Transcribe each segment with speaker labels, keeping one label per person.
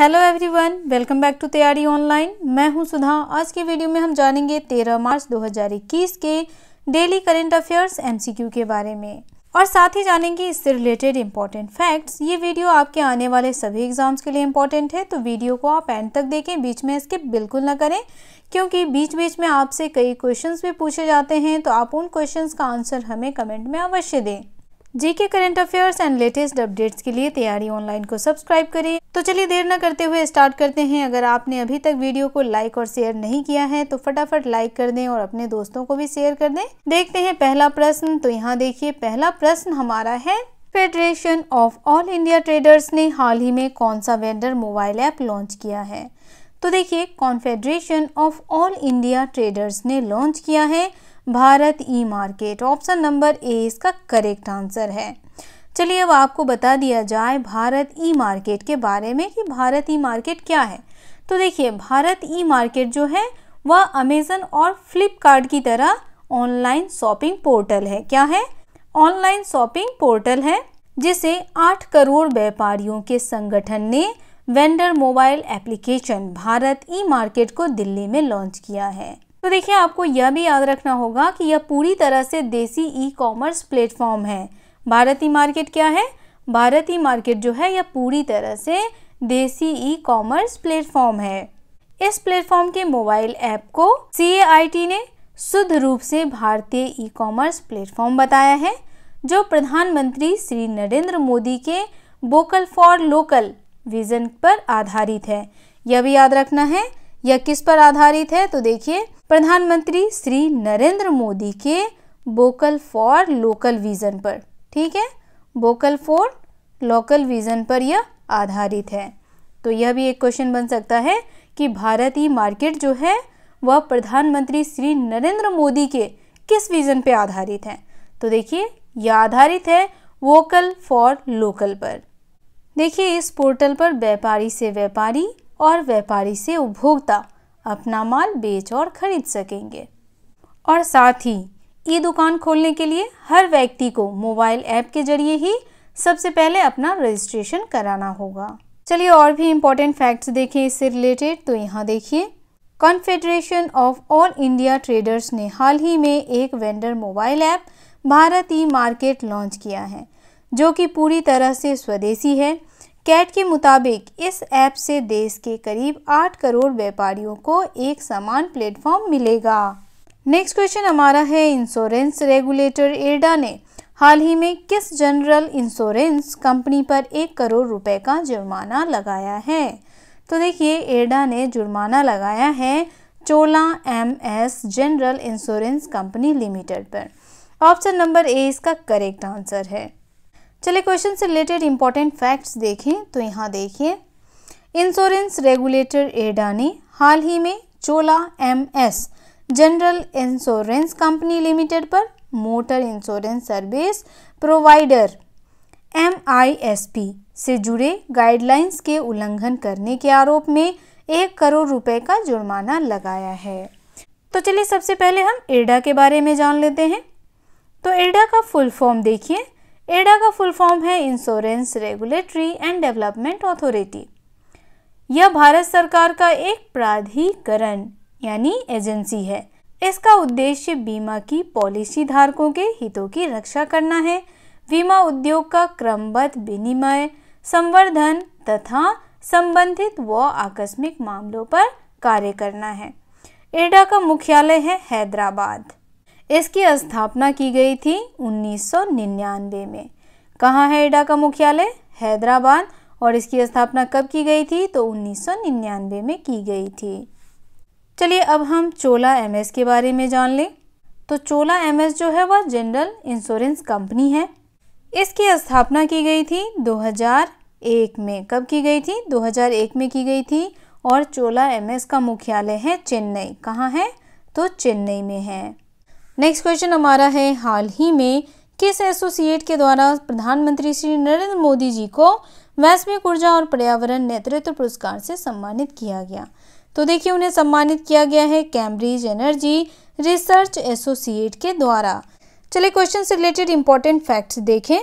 Speaker 1: hello everyone welcome back to Taiyari online मैं हूं सुधा आज के वीडियो में हम जानेंगे 13 मार्च 2021 के डेली करेंट अफेयर्स एमसीक्यू के बारे में और साथ ही जानेंगे इससे रिलेटेड इंपॉर्टेंट फैक्ट्स ये वीडियो आपके आने वाले सभी एग्जाम्स के लिए इम्पोर्टेंट है तो वीडियो को आप एंड तक देखें बीच में स्किप बिल्कुल ना करें क्योंकि बीच बीच में आपसे कई क्वेश्चंस भी पूछे जाते हैं तो आप उन क्वेश्चंस का आंसर हमें कमेंट में अवश्य दें GK current affairs and latest updates के लिए तैयारी ऑनलाइन को सब्सक्राइब करें तो चलिए देर न करते हुए स्टार्ट करते हैं अगर आपने अभी तक वीडियो को लाइक और शेयर नहीं किया है तो फटाफट लाइक कर दें और अपने दोस्तों को भी शेयर कर दें देखते हैं पहला प्रश्न तो यहाँ देखिए पहला प्रश्न हमारा है federation of all India traders ने हाल ही में कौन सा वेंडर मोबाइल ऐप लॉन्च किया है तो देखिए confederation of all India traders ने लॉन्च किया है Bharat e market option number A इसका करेक्ट आंसर है चलिए अब आपको बता दिया जाए भारत ई मार्केट के बारे में कि भारत ई मार्केट क्या है तो देखिए भारत ई मार्केट जो है वह अमेज़न और फ्लिपकार्ट की तरह ऑनलाइन शॉपिंग पोर्टल है क्या है ऑनलाइन शॉपिंग पोर्टल है जिसे 8 करोड़ व्यापारियों के संगठन ने vendor mobile application Bharat e market को दिल्ली में लॉन्च किया है तो देखिए आपको यह भी याद रखना होगा कि यह पूरी तरह से देसी ई कॉमर्स प्लेटफॉर्म है भारतीय मार्केट क्या है भारतीय मार्केट जो है यह पूरी तरह से देसी ई कॉमर्स प्लेटफॉर्म है इस प्लेटफॉर्म के मोबाइल ऐप को सी ने शुद्ध रूप से भारतीय ई कॉमर्स प्लेटफॉर्म बताया है जो प्रधानमंत्री श्री नरेंद्र मोदी के वोकल फॉर लोकल विजन पर आधारित है यह भी याद रखना है यह किस पर आधारित है तो देखिए प्रधानमंत्री श्री नरेंद्र मोदी के वोकल फॉर लोकल विजन पर ठीक है वोकल फॉर लोकल विजन पर यह आधारित है तो यह भी एक क्वेश्चन बन सकता है कि भारतीय मार्केट जो है वह प्रधानमंत्री श्री नरेंद्र मोदी के किस विजन पे आधारित है तो देखिए यह आधारित है वोकल फॉर लोकल पर देखिए इस पोर्टल पर व्यापारी से व्यापारी और व्यापारी से उपभोक्ता अपना माल बेच और खरीद सकेंगे और साथ ही ई दुकान खोलने के लिए हर व्यक्ति को मोबाइल ऐप के जरिए ही सबसे पहले अपना रजिस्ट्रेशन कराना होगा चलिए और भी इम्पोर्टेंट फैक्ट्स देखें इससे रिलेटेड तो यहाँ देखिए confederation of all India traders ने हाल ही में एक vendor mobile app Bharat e market launch किया है जो कि पूरी तरह से स्वदेशी है कैट के मुताबिक इस ऐप से देश के करीब आठ करोड़ व्यापारियों को एक समान प्लेटफॉर्म मिलेगा नेक्स्ट क्वेश्चन हमारा है इंश्योरेंस रेगुलेटर एडा ने हाल ही में किस जनरल इंश्योरेंस कंपनी पर एक करोड़ रुपए का जुर्माना लगाया है तो देखिए एडा ने जुर्माना लगाया है Chola M S general insurance company limited पर ऑप्शन नंबर ए इसका करेक्ट आंसर है चलिए क्वेश्चन से रिलेटेड इंपॉर्टेंट फैक्ट्स देखें तो यहाँ देखिए इंश्योरेंस रेगुलेटर एडा ने हाल ही में Chola MS general insurance company limited पर मोटर इंश्योरेंस सर्विस प्रोवाइडर एम से जुड़े गाइडलाइंस के उल्लंघन करने के आरोप में एक करोड़ रुपए का जुर्माना लगाया है तो चलिए सबसे पहले हम इर्डा के बारे में जान लेते हैं तो इर्डा का फुल फॉर्म देखिए एडा का फुल फॉर्म है insurance regulatory and development authority यह भारत सरकार का एक प्राधिकरण यानी एजेंसी है इसका उद्देश्य बीमा की पॉलिसी धारकों के हितों की रक्षा करना है बीमा उद्योग का क्रमबद्ध विनिमय संवर्धन तथा संबंधित व आकस्मिक मामलों पर कार्य करना है एडा का मुख्यालय है हैदराबाद इसकी स्थापना की गई थी 1999 में कहाँ है एडा का मुख्यालय हैदराबाद और इसकी स्थापना कब की गई थी तो 1999 में की गई थी चलिए अब हम चोला एमएस के बारे में जान लें तो चोला एमएस जो है वह जनरल इंश्योरेंस कंपनी है इसकी स्थापना की गई थी 2001 में कब की गई थी 2001 में की गई थी और चोला एमएस का मुख्यालय है चेन्नई कहाँ है तो चेन्नई में है नेक्स्ट क्वेश्चन हमारा है हाल ही में किस एसोसिएट के द्वारा प्रधानमंत्री श्री नरेंद्र मोदी जी को वैश्विक ऊर्जा और पर्यावरण नेतृत्व पुरस्कार से सम्मानित किया गया तो देखिए उन्हें सम्मानित किया गया है कैम्ब्रिज एनर्जी रिसर्च एसोसिएट के द्वारा चलिए क्वेश्चन से रिलेटेड इंपॉर्टेंट फैक्ट्स देखें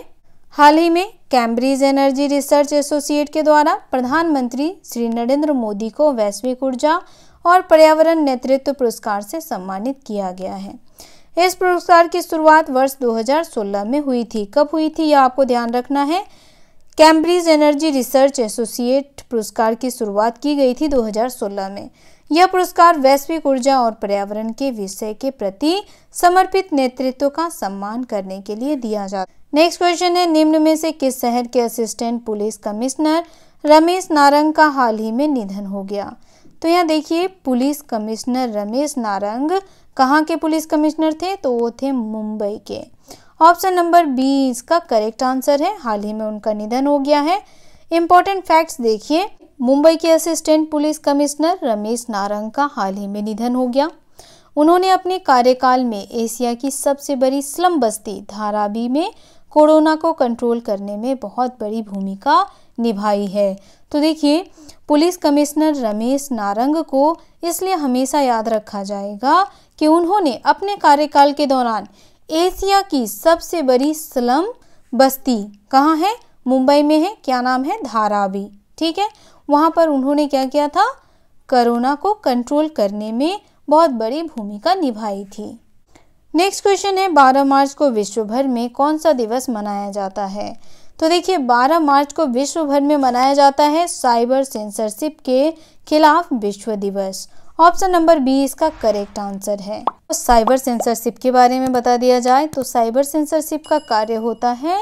Speaker 1: हाल ही में कैम्ब्रिज एनर्जी रिसर्च एसोसिएट के द्वारा प्रधानमंत्री श्री नरेंद्र मोदी को वैश्विक ऊर्जा और पर्यावरण नेतृत्व पुरस्कार से सम्मानित किया गया है इस पुरस्कार की शुरुआत वर्ष 2016 में हुई थी कब हुई थी यह आपको ध्यान रखना है कैम्ब्रिज एनर्जी रिसर्च एसोसिएट पुरस्कार की शुरुआत की गई थी 2016 में यह पुरस्कार वैश्विक ऊर्जा और पर्यावरण के विषय के प्रति समर्पित नेतृत्व का सम्मान करने के लिए दिया जाता है नेक्स्ट क्वेश्चन है निम्न में से किस शहर के assistant police commissioner Ramesh Narang का हाल ही में निधन हो गया तो यहाँ देखिए पुलिस कमिश्नर रमेश नारंग कहाँ के पुलिस कमिश्नर थे तो वो थे मुंबई के ऑप्शन नंबर बी इसका करेक्ट आंसर है हाल ही में उनका निधन हो गया है इम्पोर्टेंट फैक्ट्स देखिए मुंबई के assistant police commissioner Ramesh Narang का हाल ही में निधन हो गया उन्होंने अपने कार्यकाल में एशिया की सबसे बड़ी स्लम बस्ती धाराबी में कोरोना को कंट्रोल करने में बहुत बड़ी भूमिका निभाई है तो देखिए पुलिस कमिश्नर रमेश नारंग को इसलिए हमेशा याद रखा जाएगा कि उन्होंने अपने कार्यकाल के दौरान एशिया की सबसे बड़ी स्लम बस्ती कहाँ है मुंबई में है क्या नाम है धारावी ठीक है वहाँ पर उन्होंने क्या किया था कोरोना को कंट्रोल करने में बहुत बड़ी भूमिका निभाई थी नेक्स्ट क्वेश्चन है 12 मार्च को विश्व भर में कौन सा दिवस मनाया जाता है तो देखिए 12 मार्च को विश्व भर में मनाया जाता है साइबर सेंसरशिप के खिलाफ विश्व दिवस ऑप्शन नंबर बी इसका करेक्ट आंसर है तो साइबर सेंसरशिप के बारे में बता दिया जाए तो साइबर सेंसरशिप का कार्य होता है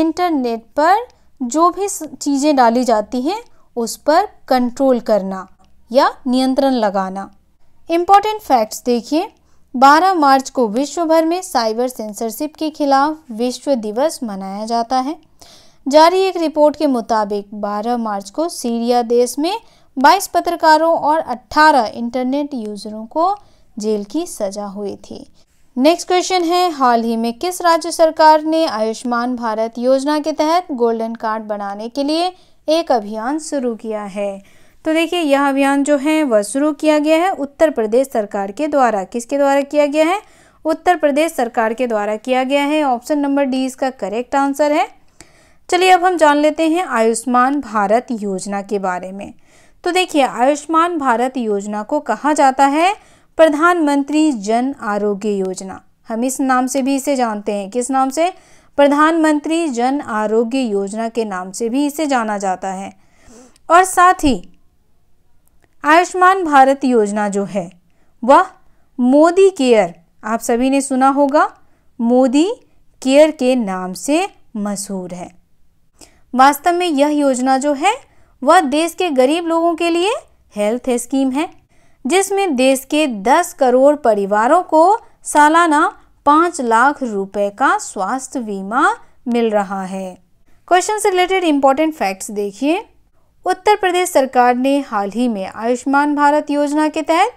Speaker 1: इंटरनेट पर जो भी चीज़ें डाली जाती हैं उस पर कंट्रोल करना या नियंत्रण लगाना इम्पॉर्टेंट फैक्ट्स देखिए 12 मार्च को विश्व भर में साइबर सेंसरशिप के खिलाफ विश्व दिवस मनाया जाता है जारी एक रिपोर्ट के मुताबिक 12 मार्च को सीरिया देश में 22 पत्रकारों और 18 इंटरनेट यूजरों को जेल की सजा हुई थी नेक्स्ट क्वेश्चन है हाल ही में किस राज्य सरकार ने आयुष्मान भारत योजना के तहत गोल्डन कार्ड बनाने के लिए एक अभियान शुरू किया है तो देखिए यह अभियान जो है वह शुरू किया गया है उत्तर प्रदेश सरकार के द्वारा किसके द्वारा किया गया है उत्तर प्रदेश सरकार के द्वारा किया गया है ऑप्शन नंबर डी इसका करेक्ट आंसर है चलिए अब हम जान लेते हैं आयुष्मान भारत योजना के बारे में तो देखिए आयुष्मान भारत योजना को कहा जाता है प्रधानमंत्री जन आरोग्य योजना हम इस नाम से भी इसे जानते हैं किस नाम से प्रधानमंत्री जन आरोग्य योजना के नाम से भी इसे जाना जाता है और साथ ही आयुष्मान भारत योजना जो है वह मोदी केयर आप सभी ने सुना होगा मोदी केयर के नाम से मशहूर है वास्तव में यह योजना जो है वह देश के गरीब लोगों के लिए हेल्थ स्कीम है जिसमें देश के 10 करोड़ परिवारों को सालाना 5 लाख रुपए का स्वास्थ्य बीमा मिल रहा है क्वेश्चन से रिलेटेड इंपॉर्टेंट फैक्ट्स देखिए उत्तर प्रदेश सरकार ने हाल ही में आयुष्मान भारत योजना के तहत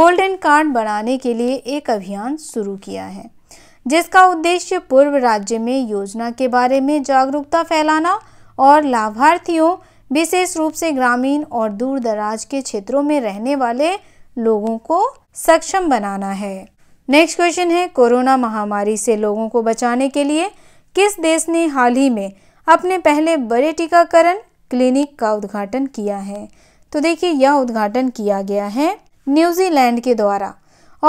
Speaker 1: गोल्डन कार्ड बनाने के लिए एक अभियान शुरू किया है जिसका उद्देश्य पूर्व राज्य में योजना के बारे में जागरूकता फैलाना और लाभार्थियों विशेष रूप से ग्रामीण और दूर दराज के क्षेत्रों में रहने वाले लोगों को सक्षम बनाना है नेक्स्ट क्वेश्चन है कोरोना महामारी से लोगों को बचाने के लिए किस देश ने हाल ही में अपने पहले बड़े टीकाकरण क्लिनिक का उद्घाटन किया है तो देखिए यह उद्घाटन किया गया है न्यूजीलैंड के द्वारा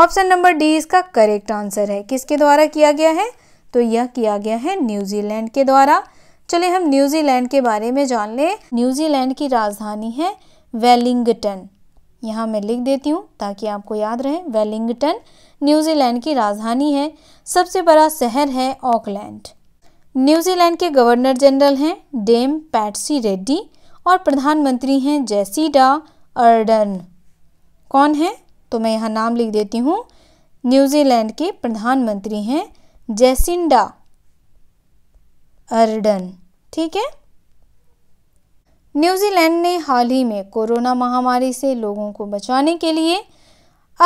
Speaker 1: ऑप्शन नंबर डी इसका करेक्ट आंसर है किसके द्वारा किया गया है तो यह किया गया है न्यूजीलैंड के द्वारा चले हम न्यूजीलैंड के बारे में जान लें न्यूजीलैंड की राजधानी है वेलिंगटन यहाँ मैं लिख देती हूँ ताकि आपको याद रहे वेलिंगटन न्यूजीलैंड की राजधानी है सबसे बड़ा शहर है ऑकलैंड न्यूजीलैंड के गवर्नर जनरल हैं डेम पैट्सी रेड्डी और प्रधानमंत्री हैं जेसीडा अर्डन कौन है तो मैं यहाँ नाम लिख देती हूँ न्यूजीलैंड के प्रधानमंत्री हैं जेसिंडा अर्डन ठीक है न्यूजीलैंड ने हाल ही में कोरोना महामारी से लोगों को बचाने के लिए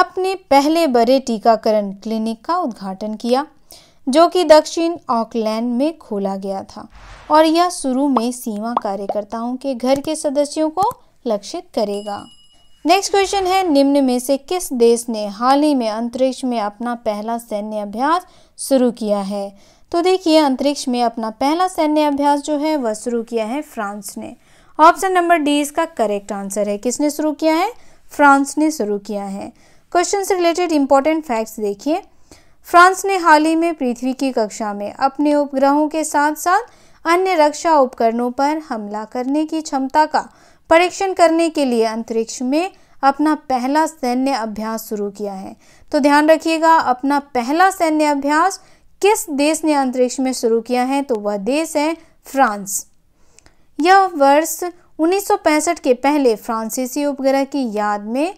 Speaker 1: अपने पहले बड़े टीकाकरण क्लिनिक का उद्घाटन किया जो कि दक्षिण ऑकलैंड में खोला गया था और यह शुरू में सीमा कार्यकर्ताओं के घर के सदस्यों को लक्षित करेगा नेक्स्ट क्वेश्चन है निम्न में से किस देश ने हाल ही में अंतरिक्ष में अपना पहला सैन्य अभ्यास शुरू किया है तो देखिए अंतरिक्ष में अपना पहला सैन्य अभ्यास जो है वह शुरू किया है फ्रांस ने ऑप्शन नंबर डी इसका करेक्ट आंसर है किसने शुरू किया है फ्रांस ने शुरू किया है क्वेश्चन से रिलेटेड इंपॉर्टेंट फैक्ट्स देखिए फ्रांस ने हाल ही में पृथ्वी की कक्षा में अपने उपग्रहों के साथ साथ अन्य रक्षा उपकरणों पर हमला करने की क्षमता का परीक्षण करने के लिए अंतरिक्ष में अपना पहला सैन्य अभ्यास शुरू किया है तो ध्यान रखिएगा अपना पहला सैन्य अभ्यास किस देश ने अंतरिक्ष में शुरू किया है तो वह देश है फ्रांस यह वर्ष 1965 के पहले फ्रांसीसी उपग्रह की याद में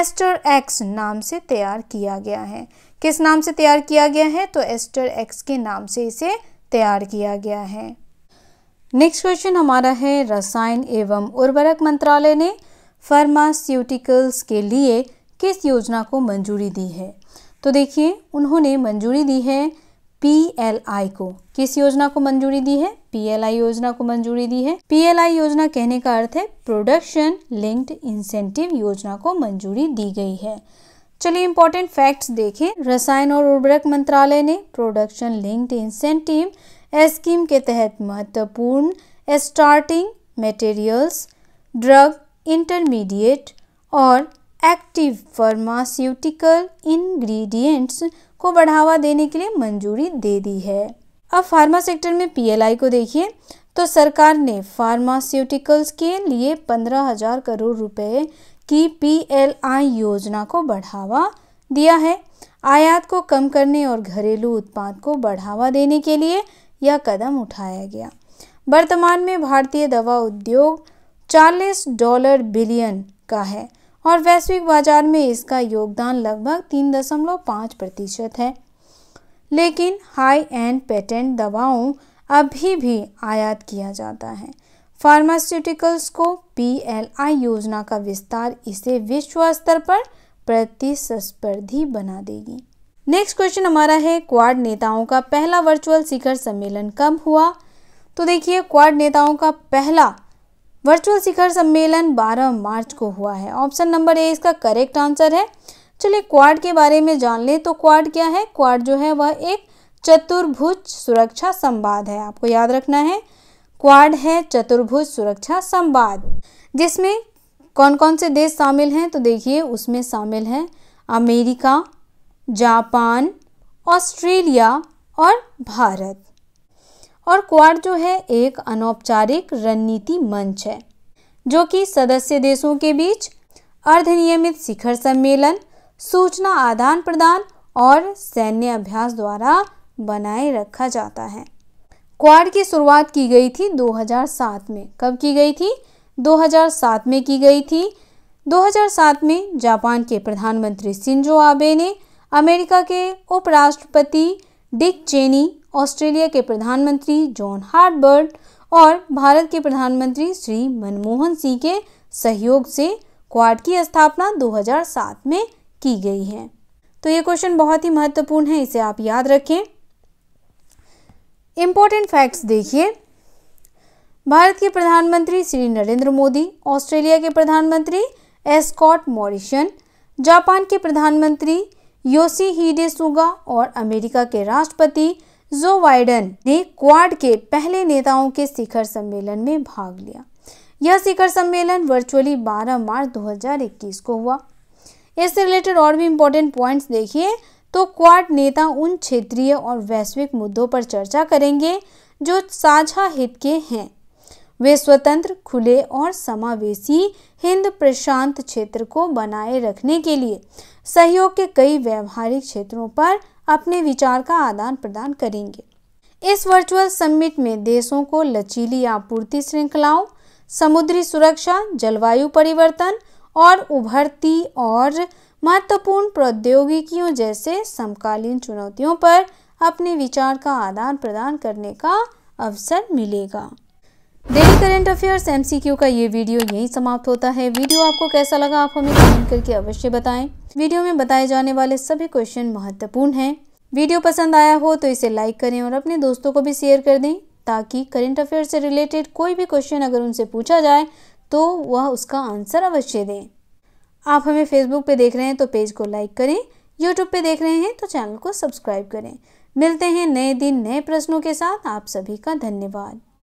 Speaker 1: एस्टर एक्स नाम से तैयार किया गया है किस नाम से तैयार किया गया है तो एस्टर एक्स के नाम से इसे तैयार किया गया है नेक्स्ट क्वेश्चन हमारा है रसायन एवं उर्वरक मंत्रालय ने फार्मास्यूटिकल्स के लिए किस योजना को मंजूरी दी है तो देखिए उन्होंने मंजूरी दी है पीएलआई को किस योजना को मंजूरी दी है पीएलआई योजना को मंजूरी दी है पीएलआई योजना कहने का अर्थ है प्रोडक्शन लिंक्ड इंसेंटिव योजना को मंजूरी दी गई है चलिए इंपॉर्टेंट फैक्ट्स देखें रसायन और उर्वरक मंत्रालय ने प्रोडक्शन लिंक्ड इंसेंटिव स्कीम के तहत महत्वपूर्ण स्टार्टिंग मटेरियल्स ड्रग इंटरमीडिएट और एक्टिव फार्मास्यूटिकल इंग्रेडिएंट्स को बढ़ावा देने के लिए मंजूरी दे दी है अब फार्मा सेक्टर में पीएलआई को देखिए तो सरकार ने फार्मास्यूटिकल्स के लिए पंद्रह हजार करोड़ रुपए की पीएलआई योजना को बढ़ावा दिया है आयात को कम करने और घरेलू उत्पाद को बढ़ावा देने के लिए यह कदम उठाया गया वर्तमान में भारतीय दवा उद्योग 40 डॉलर बिलियन का है और वैश्विक बाजार में इसका योगदान लगभग 3.5 प्रतिशत है लेकिन हाई एंड पेटेंट दवाओं अभी भी आयात किया जाता है फार्मास्यूटिकल्स को पीएलआई योजना का विस्तार इसे विश्व स्तर पर प्रतिस्पर्धी बना देगी नेक्स्ट क्वेश्चन हमारा है क्वाड नेताओं का पहला वर्चुअल शिखर सम्मेलन कब हुआ तो देखिए क्वाड नेताओं का पहला वर्चुअल शिखर सम्मेलन 12 मार्च को हुआ है ऑप्शन नंबर ए इसका करेक्ट आंसर है चलिए क्वाड के बारे में जान ले तो क्वाड क्या है क्वाड जो है वह एक चतुर्भुज सुरक्षा संवाद है आपको याद रखना है क्वाड है चतुर्भुज सुरक्षा संवाद जिसमें कौन कौन से देश शामिल हैं तो देखिए उसमें शामिल हैं अमेरिका जापान ऑस्ट्रेलिया और भारत और क्वाड जो है एक अनौपचारिक रणनीति मंच है जो कि सदस्य देशों के बीच अर्धनियमित शिखर सम्मेलन सूचना आदान प्रदान और सैन्य अभ्यास द्वारा बनाए रखा जाता है क्वाड की शुरुआत की गई थी 2007 में कब की गई थी 2007 में की गई थी 2007 में जापान के प्रधानमंत्री सिंजो आबे ने अमेरिका के उपराष्ट्रपति डिक चेनी ऑस्ट्रेलिया के प्रधानमंत्री जॉन हार्डबर्ट और भारत के प्रधानमंत्री श्री मनमोहन सिंह के सहयोग से क्वाड की स्थापना 2007 में की गई है तो ये क्वेश्चन बहुत ही महत्वपूर्ण है इसे आप याद रखें इम्पोर्टेंट फैक्ट्स देखिए भारत के प्रधानमंत्री श्री नरेंद्र मोदी ऑस्ट्रेलिया के प्रधानमंत्री एस्कॉट मॉरिशन जापान के प्रधानमंत्री योशी हीडे सुगा और अमेरिका के राष्ट्रपति जो बाइडन ने क्वाड के पहले नेताओं के शिखर सम्मेलन में भाग लिया यह शिखर सम्मेलन वर्चुअली 12 मार्च 2021 को हुआ इससे रिलेटेड और भी इम्पोर्टेंट पॉइंट्स देखिए तो क्वाड नेता उन क्षेत्रीय और वैश्विक मुद्दों पर चर्चा करेंगे जो साझा हित के हैं वे स्वतंत्र खुले और समावेशी हिंद प्रशांत क्षेत्र को बनाए रखने के लिए सहयोग के कई व्यवहारिक क्षेत्रों पर अपने विचार का आदान प्रदान करेंगे इस वर्चुअल समिट में देशों को लचीली आपूर्ति श्रृंखलाओं समुद्री सुरक्षा जलवायु परिवर्तन और उभरती और महत्वपूर्ण प्रौद्योगिकियों जैसे समकालीन चुनौतियों पर अपने विचार का आदान प्रदान करने का अवसर मिलेगा डेली करेंट अफेयर्स एमसीक्यू का ये वीडियो यही समाप्त होता है वीडियो आपको कैसा लगा आप हमें कमेंट करके अवश्य बताएं वीडियो में बताए जाने वाले सभी क्वेश्चन महत्वपूर्ण हैं वीडियो पसंद आया हो तो इसे लाइक करें और अपने दोस्तों को भी शेयर कर दें ताकि करेंट अफेयर से रिलेटेड कोई भी क्वेश्चन अगर उनसे पूछा जाए तो वह उसका आंसर अवश्य दें आप हमें फेसबुक पे देख रहे हैं तो पेज को लाइक करें यूट्यूब पे देख रहे हैं तो चैनल को सब्सक्राइब करें मिलते हैं नए दिन नए प्रश्नों के साथ आप सभी का धन्यवाद